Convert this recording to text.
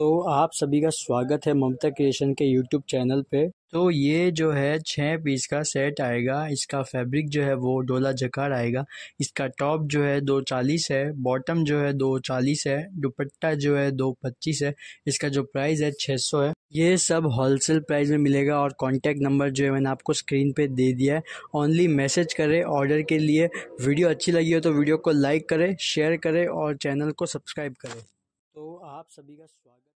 तो आप सभी का स्वागत है ममता क्रिएशन के यूट्यूब चैनल पे तो ये जो है छः पीस का सेट आएगा इसका फैब्रिक जो है वो डोला जकार आएगा इसका टॉप जो है दो चालीस है बॉटम जो है दो चालीस है दुपट्टा जो है दो पच्चीस है इसका जो प्राइस है छः सौ है ये सब होलसेल प्राइस में मिलेगा और कॉन्टैक्ट नंबर जो है मैंने आपको स्क्रीन पे दे दिया है ओनली मैसेज करें ऑर्डर के लिए वीडियो अच्छी लगी हो तो वीडियो को लाइक करें शेयर करें और चैनल को सब्सक्राइब करें तो आप सभी का स्वागत